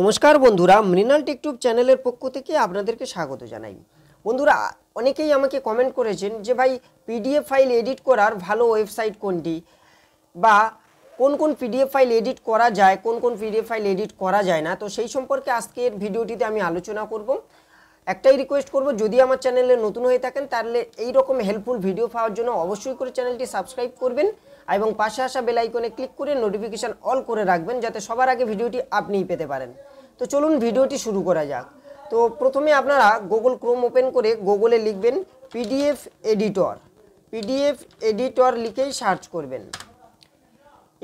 নমস্কার বন্ধুরা মৃণাল টেকটুব চ্যানেলের পক্ষ থেকে আপনাদেরকে স্বাগত জানাই বন্ধুরা অনেকেই আমাকে কমেন্ট করেছেন যে ভাই পিডিএফ ফাইল এডিট করার ভালো ওয়েবসাইট কোনটি বা কোন কোন পিডিএফ ফাইল এডিট করা যায় কোন কোন পিডিএফ ফাইল এডিট করা যায় না তো সেই সম্পর্কে আজকের ভিডিওটিতে আমি আলোচনা করব একটাই রিকোয়েস্ট করব যদি আমার চ্যানেলে নতুন হয়ে থাকেন তাহলে এই রকম হেল্পফুল ভিডিও পাওয়ার জন্য অবশ্যই করে চ্যানেলটি সাবস্ক্রাইব করবেন এবং পাশে আসা বেল আইকনে ক্লিক করে নোটিফিকেশান অল করে রাখবেন যাতে সবার আগে ভিডিওটি আপনিই পেতে পারেন তো চলুন ভিডিওটি শুরু করা যাক তো প্রথমে আপনারা গুগল ক্রোম ওপেন করে গুগলে লিখবেন পিডিএফ এডিটর পিডিএফ এডিটর লিখেই সার্চ করবেন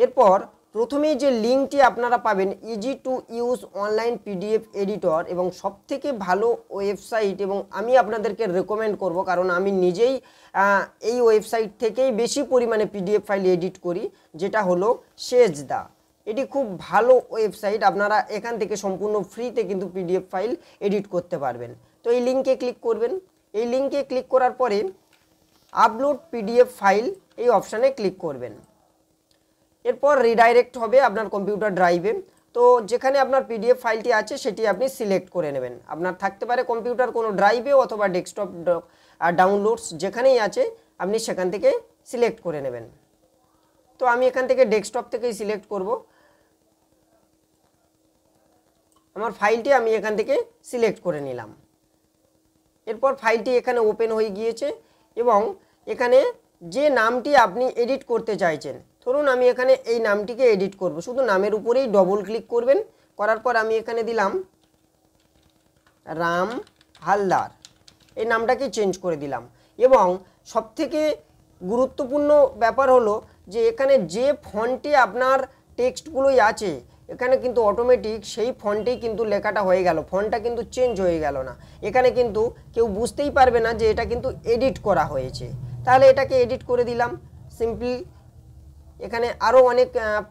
এরপর প্রথমেই যে লিঙ্কটি আপনারা পাবেন easy to use online PDF editor এবং সবথেকে ভালো ওয়েবসাইট এবং আমি আপনাদেরকে রেকমেন্ড করব কারণ আমি নিজেই এই ওয়েবসাইট থেকেই বেশি পরিমাণে পিডিএফ ফাইল এডিট করি যেটা হলো সেজদা এটি খুব ভালো ওয়েবসাইট আপনারা এখান থেকে সম্পূর্ণ ফ্রিতে কিন্তু পিডিএফ ফাইল এডিট করতে পারবেন তো এই লিঙ্কে ক্লিক করবেন এই লিঙ্কে ক্লিক করার পরে আপলোড পিডিএফ ফাইল এই অপশানে ক্লিক করবেন এরপর রিডাইরেক্ট হবে আপনার কম্পিউটার ড্রাইভে তো যেখানে আপনার পিডিএফ ফাইলটি আছে সেটি আপনি সিলেক্ট করে নেবেন আপনার থাকতে পারে কম্পিউটার কোনো ড্রাইভে অথবা ডেস্কটপ ডাউনলোডস যেখানেই আছে আপনি সেখান থেকে সিলেক্ট করে নেবেন তো আমি এখান থেকে ডেস্কটপ থেকেই সিলেক্ট করব আমার ফাইলটি আমি এখান থেকে সিলেক্ট করে নিলাম এরপর ফাইলটি এখানে ওপেন হয়ে গিয়েছে এবং এখানে যে নামটি আপনি এডিট করতে চাইছেন ধরুন আমি এখানে এই নামটিকে এডিট করব শুধু নামের উপরেই ডবল ক্লিক করবেন করার পর আমি এখানে দিলাম রাম হালদার এই নামটাকে চেঞ্জ করে দিলাম এবং সবথেকে গুরুত্বপূর্ণ ব্যাপার হলো যে এখানে যে ফন্টে আপনার টেক্সটগুলোই আছে এখানে কিন্তু অটোমেটিক সেই ফন্টেই কিন্তু লেখাটা হয়ে গেল ফন্টটা কিন্তু চেঞ্জ হয়ে গেল না এখানে কিন্তু কেউ বুঝতেই পারবে না যে এটা কিন্তু এডিট করা হয়েছে তাহলে এটাকে এডিট করে দিলাম সিম্পলি এখানে আরও অনেক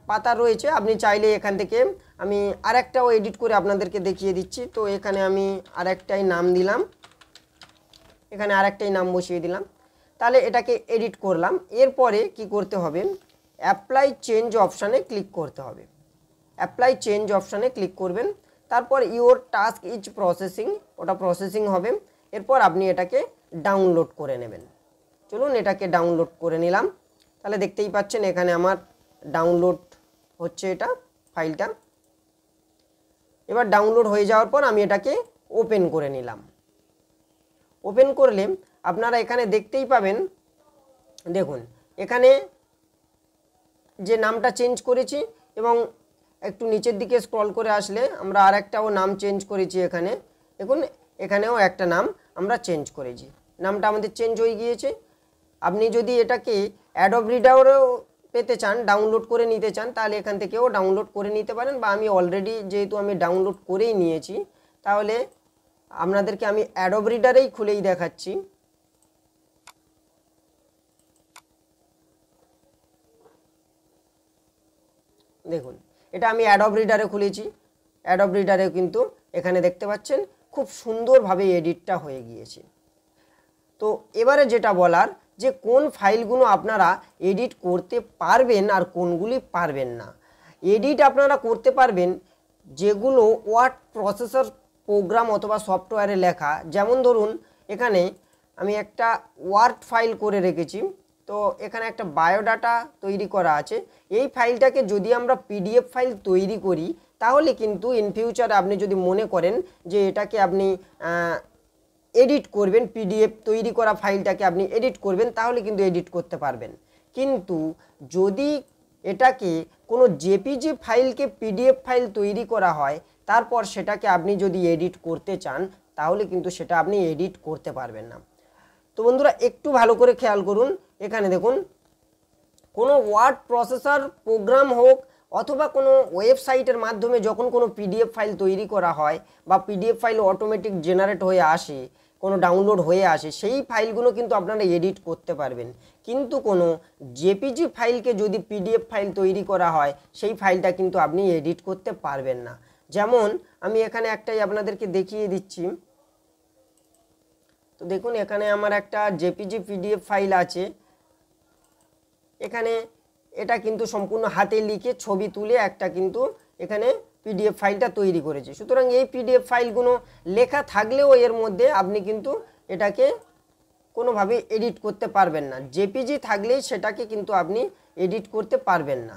পাতা রয়েছে আপনি চাইলে এখান থেকে আমি আরেকটাও এডিট করে আপনাদেরকে দেখিয়ে দিচ্ছি তো এখানে আমি আরেকটাই নাম দিলাম এখানে আরেকটাই নাম বসিয়ে দিলাম তাহলে এটাকে এডিট করলাম এরপরে কি করতে হবে অ্যাপ্লাই চেঞ্জ অপশানে ক্লিক করতে হবে অ্যাপ্লাই চেঞ্জ অপশানে ক্লিক করবেন তারপর ইওর টাস্ক ইজ প্রসেসিং ওটা প্রসেসিং হবে এরপর আপনি এটাকে ডাউনলোড করে নেবেন চলুন এটাকে ডাউনলোড করে নিলাম তাহলে দেখতেই পাচ্ছেন এখানে আমার ডাউনলোড হচ্ছে এটা ফাইলটা এবার ডাউনলোড হয়ে যাওয়ার পর আমি এটাকে ওপেন করে নিলাম ওপেন করলে আপনারা এখানে দেখতেই পাবেন দেখুন এখানে যে নামটা চেঞ্জ করেছি এবং একটু নিচের দিকে স্ক্রল করে আসলে আমরা আর একটাও নাম চেঞ্জ করেছি এখানে দেখুন এখানেও একটা নাম আমরা চেঞ্জ করেছি নামটা আমাদের চেঞ্জ হয়ে গিয়েছে আপনি যদি এটাকে অ্যাডব রিডারও পেতে চান ডাউনলোড করে নিতে চান তাহলে এখান থেকেও ডাউনলোড করে নিতে পারেন বা আমি অলরেডি যেহেতু আমি ডাউনলোড করেই নিয়েছি তাহলে আপনাদেরকে আমি অ্যাডব রিডারেই খুলেই দেখাচ্ছি দেখুন এটা আমি অ্যাডব রিডারে খুলেছি অ্যাডব রিডারে কিন্তু এখানে দেখতে পাচ্ছেন খুব সুন্দরভাবে এডিটটা হয়ে গিয়েছে তো এবারে যেটা বলার যে কোন ফাইলগুলো আপনারা এডিট করতে পারবেন আর কোনগুলি পারবেন না এডিট আপনারা করতে পারবেন যেগুলো ওয়ার্ড প্রসেসর প্রোগ্রাম অথবা সফটওয়্যারে লেখা যেমন ধরুন এখানে আমি একটা ওয়ার্ড ফাইল করে রেখেছি তো এখানে একটা বায়োডাটা তৈরি করা আছে এই ফাইলটাকে যদি আমরা পিডিএফ ফাইল তৈরি করি তাহলে কিন্তু ইন ফিউচারে আপনি যদি মনে করেন যে এটাকে আপনি এডিট করবেন পিডিএফ তৈরি করা ফাইলটাকে আপনি এডিট করবেন তাহলে কিন্তু এডিট করতে পারবেন কিন্তু যদি এটাকে কোনো জেপিজি ফাইলকে পিডিএফ ফাইল তৈরি করা হয় তারপর সেটাকে আপনি যদি এডিট করতে চান তাহলে কিন্তু সেটা আপনি এডিট করতে পারবেন না তো বন্ধুরা একটু ভালো করে খেয়াল করুন এখানে দেখুন কোনো ওয়ার্ড প্রসেসর প্রোগ্রাম হোক অথবা কোনো ওয়েবসাইটের মাধ্যমে যখন কোনো পিডিএফ ফাইল তৈরি করা হয় বা পিডিএফ ফাইল অটোমেটিক জেনারেট হয়ে আসে কোনো ডাউনলোড হয়ে আসে সেই ফাইলগুলো কিন্তু আপনারা এডিট করতে পারবেন কিন্তু কোনো জেপিজি ফাইলকে যদি পিডিএফ ফাইল তৈরি করা হয় সেই ফাইলটা কিন্তু আপনি এডিট করতে পারবেন না যেমন আমি এখানে একটাই আপনাদেরকে দেখিয়ে দিচ্ছি তো দেখুন এখানে আমার একটা জেপিজি পিডিএফ ফাইল আছে এখানে এটা কিন্তু সম্পূর্ণ হাতে লিখে ছবি তুলে একটা কিন্তু এখানে পিডিএফ ফাইলটা তৈরি করেছে সুতরাং এই পিডিএফ ফাইলগুলো লেখা থাকলেও এর মধ্যে আপনি কিন্তু এটাকে কোনোভাবে এডিট করতে পারবেন না জেপিজি থাকলেই সেটাকে কিন্তু আপনি এডিট করতে পারবেন না